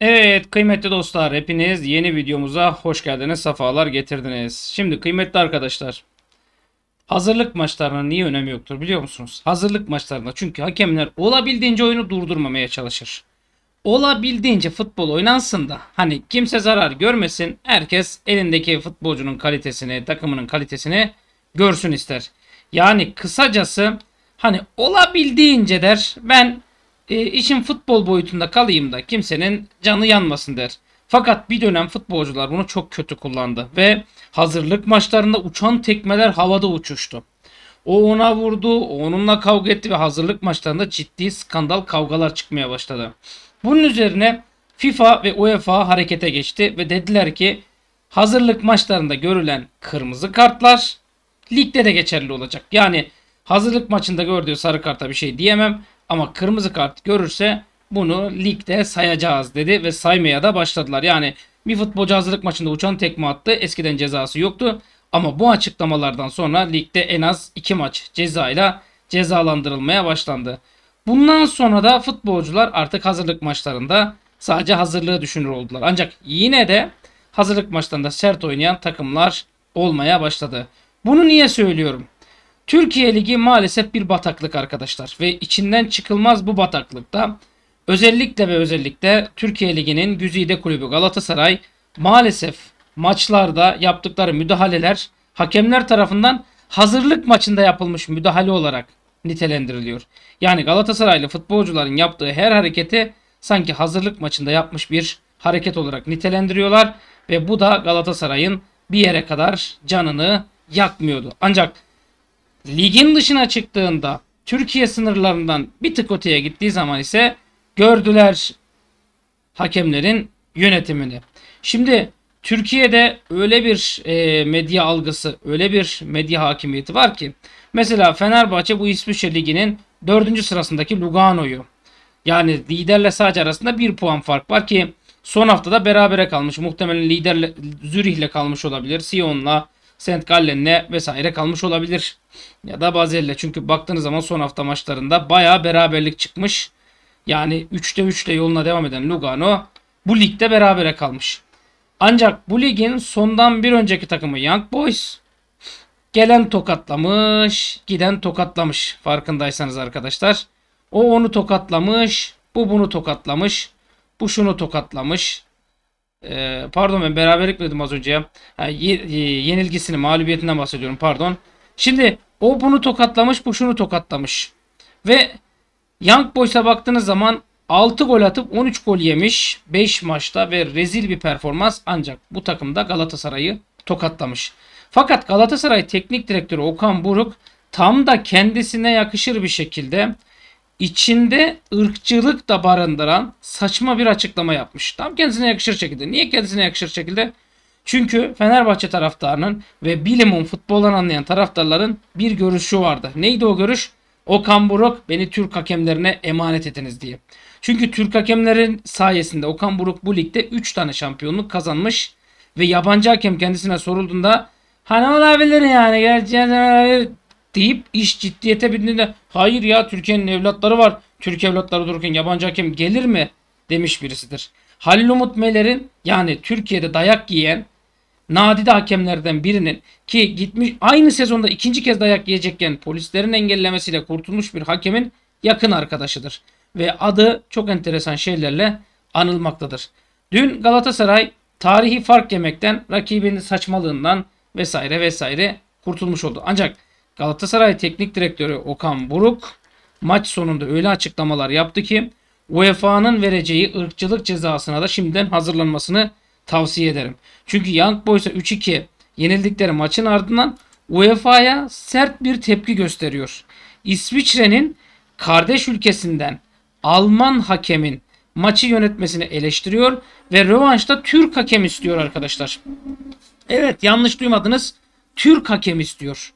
Evet kıymetli dostlar hepiniz yeni videomuza hoş geldiniz sefalar getirdiniz. Şimdi kıymetli arkadaşlar hazırlık maçlarına niye önemi yoktur biliyor musunuz? Hazırlık maçlarında çünkü hakemler olabildiğince oyunu durdurmamaya çalışır. Olabildiğince futbol oynansın da hani kimse zarar görmesin herkes elindeki futbolcunun kalitesini takımının kalitesini görsün ister. Yani kısacası hani olabildiğince der ben e, işin futbol boyutunda kalayım da kimsenin canı yanmasın der. Fakat bir dönem futbolcular bunu çok kötü kullandı ve hazırlık maçlarında uçan tekmeler havada uçuştu. O ona vurdu, onunla kavga etti ve hazırlık maçlarında ciddi skandal kavgalar çıkmaya başladı. Bunun üzerine FIFA ve UEFA harekete geçti ve dediler ki hazırlık maçlarında görülen kırmızı kartlar ligde de geçerli olacak. Yani hazırlık maçında gördüğü sarı karta bir şey diyemem ama kırmızı kart görürse bunu ligde sayacağız dedi ve saymaya da başladılar. Yani bir futbolcu hazırlık maçında uçan tekme attı. Eskiden cezası yoktu. Ama bu açıklamalardan sonra ligde en az 2 maç cezayla cezalandırılmaya başlandı. Bundan sonra da futbolcular artık hazırlık maçlarında sadece hazırlığı düşünür oldular. Ancak yine de hazırlık maçlarında sert oynayan takımlar olmaya başladı. Bunu niye söylüyorum? Türkiye Ligi maalesef bir bataklık arkadaşlar ve içinden çıkılmaz bu bataklıkta özellikle ve özellikle Türkiye Ligi'nin güzide kulübü Galatasaray maalesef maçlarda yaptıkları müdahaleler hakemler tarafından hazırlık maçında yapılmış müdahale olarak nitelendiriliyor. Yani Galatasaraylı futbolcuların yaptığı her hareketi sanki hazırlık maçında yapmış bir hareket olarak nitelendiriyorlar ve bu da Galatasaray'ın bir yere kadar canını yakmıyordu. Ancak ligin dışına çıktığında Türkiye sınırlarından bir tık öteye gittiği zaman ise gördüler hakemlerin yönetimini. Şimdi Türkiye'de öyle bir e, medya algısı, öyle bir medya hakimiyeti var ki mesela Fenerbahçe bu İsviçre Ligi'nin 4. sırasındaki Lugano'yu yani liderle sadece arasında 1 puan fark var ki son haftada berabere kalmış. Muhtemelen liderle Zürih'le kalmış olabilir. Sion'la St. Gallen'le vesaire kalmış olabilir. Ya da Bazel'le. Çünkü baktığınız zaman son hafta maçlarında baya beraberlik çıkmış. Yani 3'te 3'te yoluna devam eden Lugano bu ligde berabere kalmış. Ancak bu ligin sondan bir önceki takımı Young Boys gelen tokatlamış, giden tokatlamış farkındaysanız arkadaşlar. O onu tokatlamış, bu bunu tokatlamış, bu şunu tokatlamış. Ee, pardon ben beraberlik dedim az önce ya. E, yenilgisini mağlubiyetinden bahsediyorum pardon. Şimdi o bunu tokatlamış bu şunu tokatlamış. Ve Young Boys'a baktığınız zaman 6 gol atıp 13 gol yemiş 5 maçta ve rezil bir performans ancak bu takımda Galatasaray'ı tokatlamış. Fakat Galatasaray Teknik Direktörü Okan Buruk tam da kendisine yakışır bir şekilde içinde ırkçılık da barındıran saçma bir açıklama yapmış. Tam kendisine yakışır şekilde. Niye kendisine yakışır şekilde? Çünkü Fenerbahçe taraftarının ve bilimun futboldan anlayan taraftarların bir görüşü vardı. Neydi o görüş? Okan Buruk beni Türk hakemlerine emanet ediniz diye. Çünkü Türk hakemlerin sayesinde Okan Buruk bu ligde 3 tane şampiyonluk kazanmış ve yabancı hakem kendisine sorulduğunda hani olabilir yani gerçekten deyip iş ciddiyete bindiğinde hayır ya Türkiye'nin evlatları var. Türk evlatları dururken yabancı hakem gelir mi demiş birisidir. Halil Umut Meler'in yani Türkiye'de dayak yiyen nadide hakemlerden birinin ki gitmiş aynı sezonda ikinci kez dayak yiyecekken polislerin engellemesiyle kurtulmuş bir hakemin yakın arkadaşıdır. Ve adı çok enteresan şeylerle anılmaktadır. Dün Galatasaray tarihi fark yemekten, rakibinin saçmalığından vesaire vesaire kurtulmuş oldu. Ancak Galatasaray Teknik Direktörü Okan Buruk maç sonunda öyle açıklamalar yaptı ki UEFA'nın vereceği ırkçılık cezasına da şimdiden hazırlanmasını tavsiye ederim. Çünkü Young Boys'a 3-2 yenildikleri maçın ardından UEFA'ya sert bir tepki gösteriyor. İsviçre'nin kardeş ülkesinden Alman hakemin maçı yönetmesini eleştiriyor ve rövanşta Türk hakem istiyor arkadaşlar. Evet yanlış duymadınız. Türk hakem istiyor.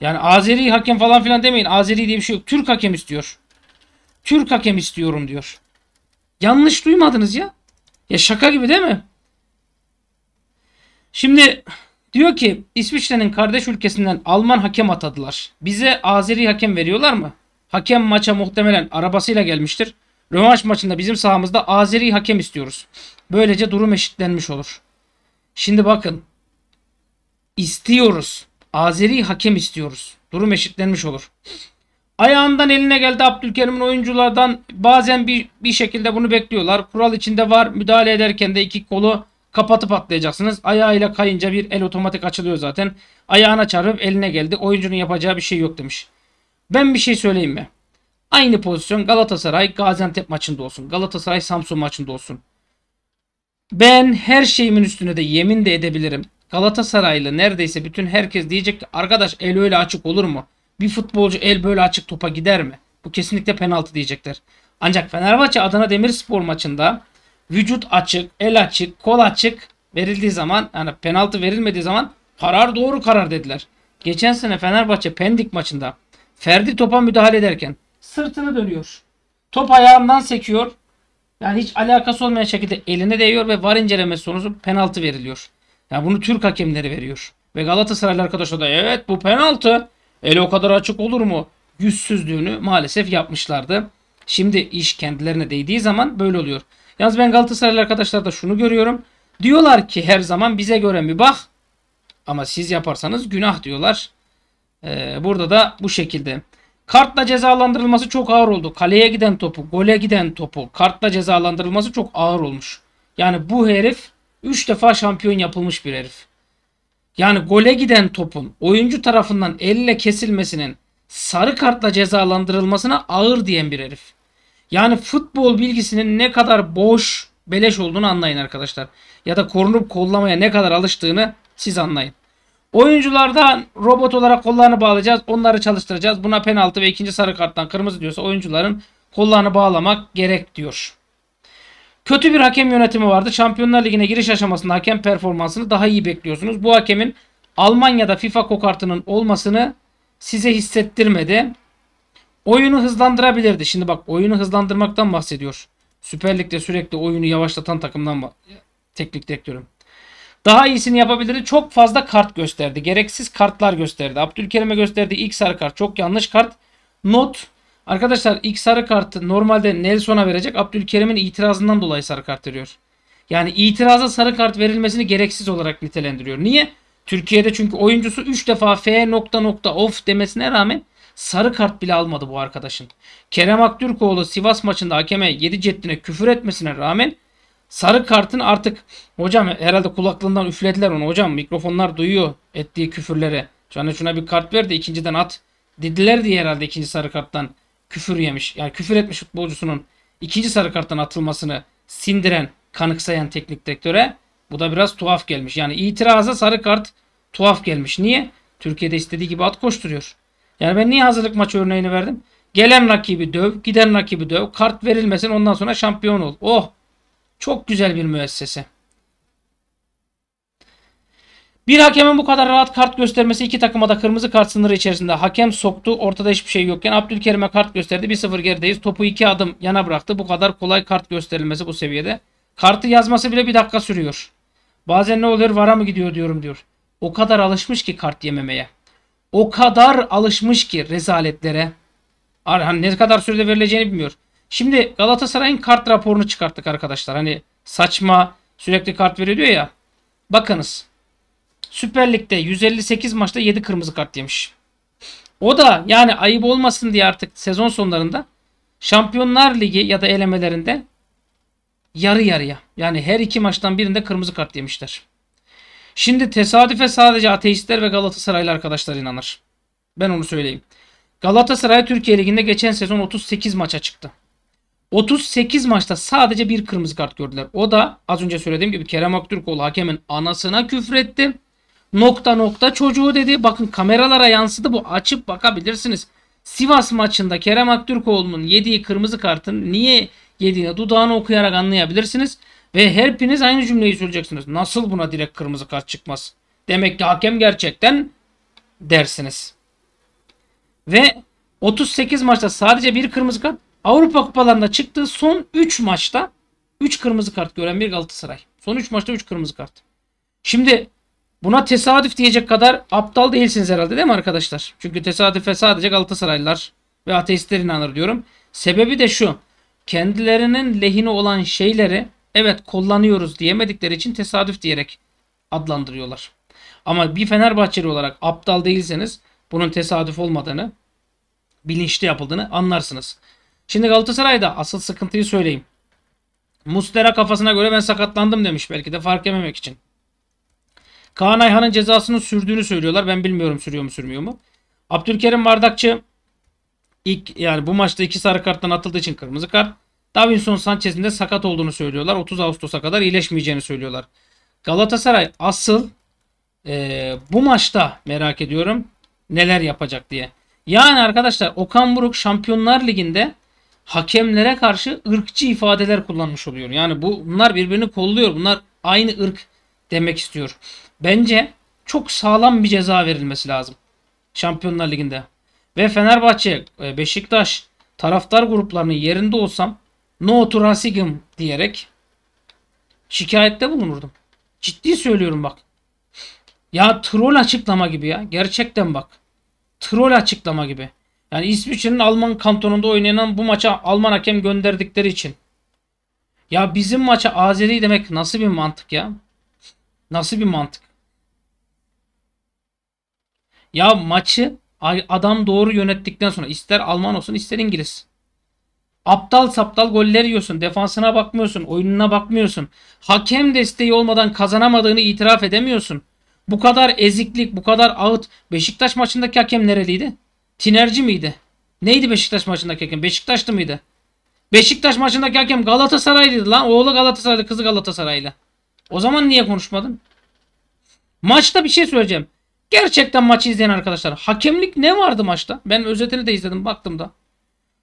Yani Azeri hakem falan filan demeyin. Azeri diye bir şey yok. Türk hakem istiyor. Türk hakem istiyorum diyor. Yanlış duymadınız ya. Ya şaka gibi değil mi? Şimdi diyor ki İsviçre'nin kardeş ülkesinden Alman hakem atadılar. Bize Azeri hakem veriyorlar mı? Hakem maça muhtemelen arabasıyla gelmiştir. Rövanş maçında bizim sahamızda Azeri hakem istiyoruz. Böylece durum eşitlenmiş olur. Şimdi bakın. İstiyoruz. Azeri hakem istiyoruz. Durum eşitlenmiş olur. Ayağından eline geldi Abdülkerim'in oyunculardan bazen bir, bir şekilde bunu bekliyorlar. Kural içinde var. Müdahale ederken de iki kolu kapatıp atlayacaksınız. Ayağıyla kayınca bir el otomatik açılıyor zaten. Ayağına çarpıp eline geldi. Oyuncunun yapacağı bir şey yok demiş. Ben bir şey söyleyeyim mi? Aynı pozisyon Galatasaray Gaziantep maçında olsun. Galatasaray Samsun maçında olsun. Ben her şeyimin üstüne de yemin de edebilirim. Galatasaraylı neredeyse bütün herkes diyecek ki arkadaş el öyle açık olur mu? Bir futbolcu el böyle açık topa gider mi? Bu kesinlikle penaltı diyecekler. Ancak Fenerbahçe Adana Demirspor maçında vücut açık, el açık, kol açık verildiği zaman yani penaltı verilmediği zaman karar doğru karar dediler. Geçen sene Fenerbahçe Pendik maçında Ferdi topa müdahale ederken sırtını dönüyor. Top ayağından sekiyor. Yani hiç alakası olmayan şekilde eline değiyor ve var inceleme sonucu penaltı veriliyor. Yani bunu Türk hakemleri veriyor. Ve Galatasaraylı arkadaşlar da evet bu penaltı. Ele o kadar açık olur mu? Yüzsüzlüğünü maalesef yapmışlardı. Şimdi iş kendilerine değdiği zaman böyle oluyor. Yalnız ben Galatasaraylı arkadaşlar da şunu görüyorum. Diyorlar ki her zaman bize göre mübah ama siz yaparsanız günah diyorlar. Ee, burada da bu şekilde. Kartla cezalandırılması çok ağır oldu. Kaleye giden topu, gole giden topu kartla cezalandırılması çok ağır olmuş. Yani bu herif 3 defa şampiyon yapılmış bir herif. Yani gole giden topun oyuncu tarafından elle kesilmesinin sarı kartla cezalandırılmasına ağır diyen bir herif. Yani futbol bilgisinin ne kadar boş, beleş olduğunu anlayın arkadaşlar. Ya da korunup kollamaya ne kadar alıştığını siz anlayın. Oyunculardan robot olarak kollarını bağlayacağız. Onları çalıştıracağız. Buna penaltı ve ikinci sarı karttan kırmızı diyorsa oyuncuların kollarını bağlamak gerek diyor. Kötü bir hakem yönetimi vardı. Şampiyonlar Ligi'ne giriş aşamasında hakem performansını daha iyi bekliyorsunuz. Bu hakemin Almanya'da FIFA kokartının olmasını size hissettirmedi. Oyunu hızlandırabilirdi. Şimdi bak oyunu hızlandırmaktan bahsediyor. Süper Lig'de sürekli oyunu yavaşlatan takımdan teknik direktörüm. Daha iyisini yapabilirdi. Çok fazla kart gösterdi. Gereksiz kartlar gösterdi. Abdülkerim'e gösterdi. ilk sarı kart çok yanlış kart. Not Arkadaşlar ilk sarı kartı normalde Nelson'a verecek. Abdülkerim'in itirazından dolayı sarı kart veriyor. Yani itiraza sarı kart verilmesini gereksiz olarak nitelendiriyor. Niye? Türkiye'de çünkü oyuncusu 3 defa F nokta nokta of demesine rağmen sarı kart bile almadı bu arkadaşın. Kerem Aktürkoğlu Sivas maçında hakeme 7 ceddine küfür etmesine rağmen sarı kartın artık hocam herhalde kulaklığından üflediler onu hocam mikrofonlar duyuyor ettiği küfürleri. Şu Şuna şuna bir kart ver de ikinciden at dediler diye herhalde ikinci sarı karttan küfür yemiş. Yani küfür etmiş futbolcusunun ikinci sarı karttan atılmasını sindiren, kanıksayan teknik direktöre bu da biraz tuhaf gelmiş. Yani itiraza sarı kart tuhaf gelmiş. Niye? Türkiye'de istediği gibi at koşturuyor. Yani ben niye hazırlık maçı örneğini verdim? Gelen rakibi döv, giden rakibi döv, kart verilmesin ondan sonra şampiyon ol. Oh! Çok güzel bir müessese. Bir hakemin bu kadar rahat kart göstermesi iki takıma da kırmızı kart sınırı içerisinde. Hakem soktu ortada hiçbir şey yokken Abdülkerim'e kart gösterdi. 1-0 gerideyiz. Topu iki adım yana bıraktı. Bu kadar kolay kart gösterilmesi bu seviyede. Kartı yazması bile bir dakika sürüyor. Bazen ne oluyor vara mı gidiyor diyorum diyor. O kadar alışmış ki kart yememeye. O kadar alışmış ki rezaletlere. Hani ne kadar sürede verileceğini bilmiyor. Şimdi Galatasaray'ın kart raporunu çıkarttık arkadaşlar. Hani saçma sürekli kart veriliyor ya. Bakınız. Süper Lig'de 158 maçta 7 kırmızı kart yemiş. O da yani ayıp olmasın diye artık sezon sonlarında Şampiyonlar Ligi ya da elemelerinde yarı yarıya. Yani her iki maçtan birinde kırmızı kart yemişler. Şimdi tesadüfe sadece ateistler ve Galatasaraylı arkadaşlar inanır. Ben onu söyleyeyim. Galatasaray Türkiye Ligi'nde geçen sezon 38 maça çıktı. 38 maçta sadece bir kırmızı kart gördüler. O da az önce söylediğim gibi Kerem Aktürkoğlu hakemin anasına küfretti nokta nokta çocuğu dedi. Bakın kameralara yansıdı bu açıp bakabilirsiniz. Sivas maçında Kerem Aktürkoğlu'nun yediği kırmızı kartın niye yediğini dudağını okuyarak anlayabilirsiniz. Ve hepiniz aynı cümleyi söyleyeceksiniz. Nasıl buna direkt kırmızı kart çıkmaz? Demek ki hakem gerçekten dersiniz. Ve 38 maçta sadece bir kırmızı kart Avrupa kupalarında çıktığı son 3 maçta 3 kırmızı kart gören bir Galatasaray. Son 3 maçta 3 kırmızı kart. Şimdi Buna tesadüf diyecek kadar aptal değilsiniz herhalde değil mi arkadaşlar? Çünkü tesadüfe sadece Galatasaraylılar ve ateistler inanır diyorum. Sebebi de şu. Kendilerinin lehine olan şeyleri evet kullanıyoruz diyemedikleri için tesadüf diyerek adlandırıyorlar. Ama bir Fenerbahçeli olarak aptal değilseniz bunun tesadüf olmadığını, bilinçli yapıldığını anlarsınız. Şimdi Galatasaray'da asıl sıkıntıyı söyleyeyim. Mustera kafasına göre ben sakatlandım demiş belki de fark yememek için. Kaan Ayhan'ın cezasının sürdüğünü söylüyorlar. Ben bilmiyorum sürüyor mu sürmüyor mu. Abdülkerim Bardakçı ilk yani bu maçta iki sarı karttan atıldığı için kırmızı kart. Davinson Sanchez'in de sakat olduğunu söylüyorlar. 30 Ağustos'a kadar iyileşmeyeceğini söylüyorlar. Galatasaray asıl e, bu maçta merak ediyorum neler yapacak diye. Yani arkadaşlar Okan Buruk Şampiyonlar Ligi'nde hakemlere karşı ırkçı ifadeler kullanmış oluyor. Yani bu, bunlar birbirini kolluyor. Bunlar aynı ırk demek istiyor. Bence çok sağlam bir ceza verilmesi lazım. Şampiyonlar Ligi'nde. Ve Fenerbahçe, e, Beşiktaş taraftar gruplarının yerinde olsam no to racism diyerek şikayette bulunurdum. Ciddi söylüyorum bak. Ya troll açıklama gibi ya. Gerçekten bak. Troll açıklama gibi. Yani İsviçre'nin Alman kantonunda oynayan bu maça Alman hakem gönderdikleri için. Ya bizim maça Azeri demek nasıl bir mantık ya? Nasıl bir mantık? Ya maçı adam doğru yönettikten sonra ister Alman olsun ister İngiliz. Aptal saptal goller yiyorsun. Defansına bakmıyorsun. Oyununa bakmıyorsun. Hakem desteği olmadan kazanamadığını itiraf edemiyorsun. Bu kadar eziklik, bu kadar ağıt. Beşiktaş maçındaki hakem nereliydi? Tinerci miydi? Neydi Beşiktaş maçındaki hakem? Beşiktaş'tı mıydı? Beşiktaş maçındaki hakem Galatasaray'dı lan. Oğlu Galatasaraylı, kızı Galatasaray'la. O zaman niye konuşmadın? Maçta bir şey söyleyeceğim. Gerçekten maçı izleyen arkadaşlar. Hakemlik ne vardı maçta? Ben özetini de izledim baktım da.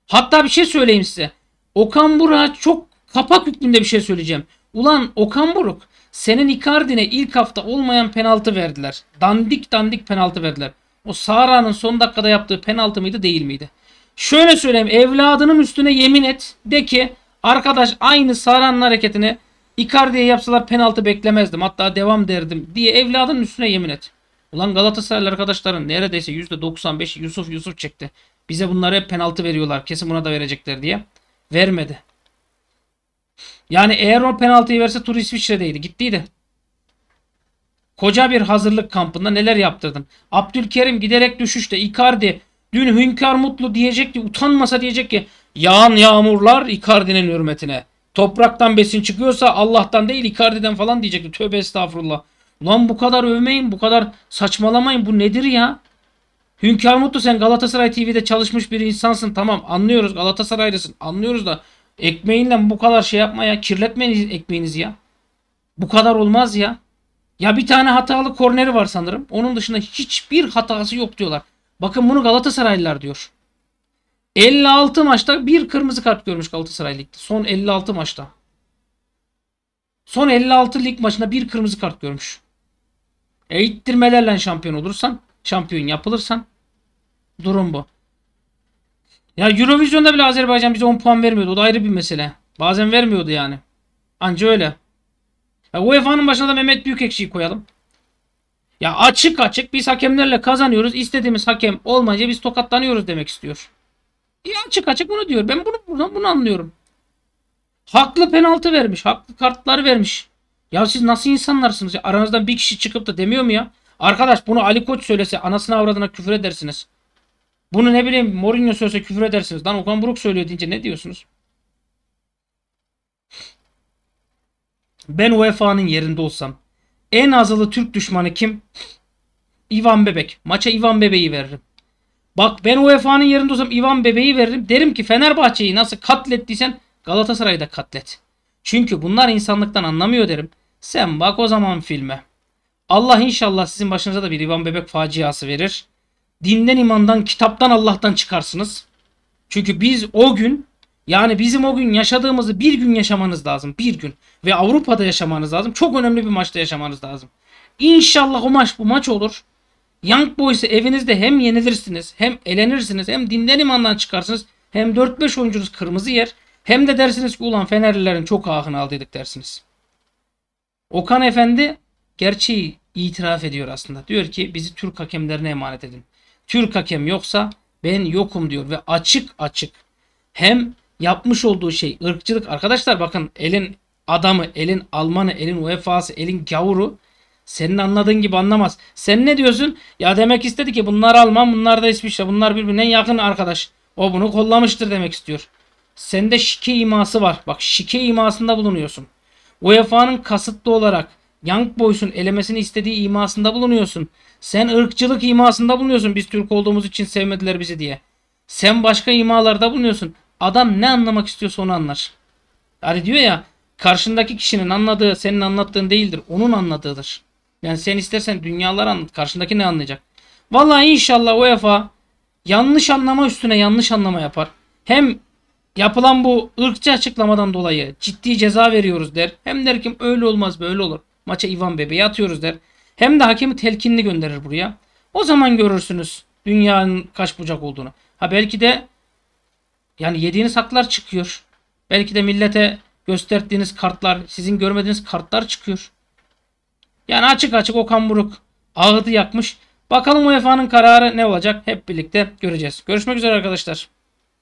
Hatta bir şey söyleyeyim size. Okan Burak'a çok kapak hükmünde bir şey söyleyeceğim. Ulan Okan Buruk senin Icardi'ne ilk hafta olmayan penaltı verdiler. Dandik dandik penaltı verdiler. O Sara'nın son dakikada yaptığı penaltı mıydı değil miydi? Şöyle söyleyeyim evladının üstüne yemin et. De ki arkadaş aynı Sara'nın hareketini Icardi'ye yapsalar penaltı beklemezdim. Hatta devam derdim diye evladın üstüne yemin et. Ulan Galatasaraylı arkadaşların neredeyse %95 Yusuf Yusuf çekti. Bize bunları hep penaltı veriyorlar. Kesin buna da verecekler diye. Vermedi. Yani eğer o penaltıyı verse tur İsviçre'deydi. Gittiydi. Koca bir hazırlık kampında neler yaptırdın. Abdülkerim giderek düşüşte. Icardi dün Hünkar Mutlu diyecek ki utanmasa diyecek ki yağan yağmurlar Icardi'nin hürmetine. Topraktan besin çıkıyorsa Allah'tan değil Icardi'den falan diyecekti. Tövbe estağfurullah. Lan bu kadar övmeyin, bu kadar saçmalamayın. Bu nedir ya? Hünkar Mutlu sen Galatasaray TV'de çalışmış bir insansın. Tamam anlıyoruz Galatasaraylısın. Anlıyoruz da ekmeğinle bu kadar şey yapma ya. Kirletmeyin ekmeğinizi ya. Bu kadar olmaz ya. Ya bir tane hatalı korneri var sanırım. Onun dışında hiçbir hatası yok diyorlar. Bakın bunu Galatasaraylılar diyor. 56 maçta bir kırmızı kart görmüş Galatasaray Lig'de. Son 56 maçta. Son 56 lig maçında bir kırmızı kart görmüş. E şampiyon olursan, şampiyon yapılırsan durum bu. Ya Eurovision'da bile Azerbaycan bize 10 puan vermiyordu. O da ayrı bir mesele. Bazen vermiyordu yani. Anca öyle. Ya UEFA'nın başına da Mehmet Büyükekşi'yi koyalım. Ya açık açık biz hakemlerle kazanıyoruz. İstediğimiz hakem olmayınca biz tokatlanıyoruz demek istiyor. İyi açık açık bunu diyor. Ben bunu buradan bunu anlıyorum. Haklı penaltı vermiş. Haklı kartlar vermiş. Ya siz nasıl insanlarsınız ya? Aranızdan bir kişi çıkıp da demiyor mu ya? Arkadaş bunu Ali Koç söylese anasına avradına küfür edersiniz. Bunu ne bileyim Mourinho söylese küfür edersiniz. Lan Okan Buruk söylüyor deyince ne diyorsunuz? Ben UEFA'nın yerinde olsam en azılı Türk düşmanı kim? Ivan Bebek. Maça Ivan Bebek'i veririm. Bak ben UEFA'nın yerinde olsam Ivan bebeği veririm. Derim ki Fenerbahçe'yi nasıl katlettiysen Galatasaray'ı da katlet. Çünkü bunlar insanlıktan anlamıyor derim. Sen bak o zaman filme. Allah inşallah sizin başınıza da bir İvan Bebek faciası verir. Dinden imandan, kitaptan Allah'tan çıkarsınız. Çünkü biz o gün yani bizim o gün yaşadığımızı bir gün yaşamanız lazım. Bir gün. Ve Avrupa'da yaşamanız lazım. Çok önemli bir maçta yaşamanız lazım. İnşallah o maç bu maç olur. Young Boys'ı evinizde hem yenilirsiniz, hem elenirsiniz, hem dinden imandan çıkarsınız, hem 4-5 oyuncunuz kırmızı yer, hem de dersiniz ki ulan Fenerlilerin çok ahını aldıydık dersiniz. Okan Efendi gerçeği itiraf ediyor aslında. Diyor ki bizi Türk hakemlerine emanet edin. Türk hakem yoksa ben yokum diyor ve açık açık hem yapmış olduğu şey ırkçılık. Arkadaşlar bakın elin adamı, elin Almanı, elin UEFA'sı, elin gavuru senin anladığın gibi anlamaz. Sen ne diyorsun? Ya demek istedi ki bunlar Alman, bunlar da İsviçre. Şey. Bunlar birbirine yakın arkadaş. O bunu kollamıştır demek istiyor. Sende şike iması var. Bak şike imasında bulunuyorsun. UEFA'nın kasıtlı olarak Young Boys'un elemesini istediği imasında bulunuyorsun. Sen ırkçılık imasında bulunuyorsun. Biz Türk olduğumuz için sevmediler bizi diye. Sen başka imalarda bulunuyorsun. Adam ne anlamak istiyorsa onu anlar. Hani diyor ya karşındaki kişinin anladığı senin anlattığın değildir. Onun anladığıdır. Yani sen istersen dünyalar anlat. Karşındaki ne anlayacak? Vallahi inşallah UEFA yanlış anlama üstüne yanlış anlama yapar. Hem yapılan bu ırkçı açıklamadan dolayı ciddi ceza veriyoruz der. Hem der ki öyle olmaz böyle olur. Maça Ivan Bebe'yi atıyoruz der. Hem de hakemi telkinli gönderir buraya. O zaman görürsünüz dünyanın kaç bucak olduğunu. Ha belki de yani yediğiniz haklar çıkıyor. Belki de millete gösterdiğiniz kartlar, sizin görmediğiniz kartlar çıkıyor. Yani açık açık Okan Buruk ağıdı yakmış. Bakalım UEFA'nın kararı ne olacak hep birlikte göreceğiz. Görüşmek üzere arkadaşlar.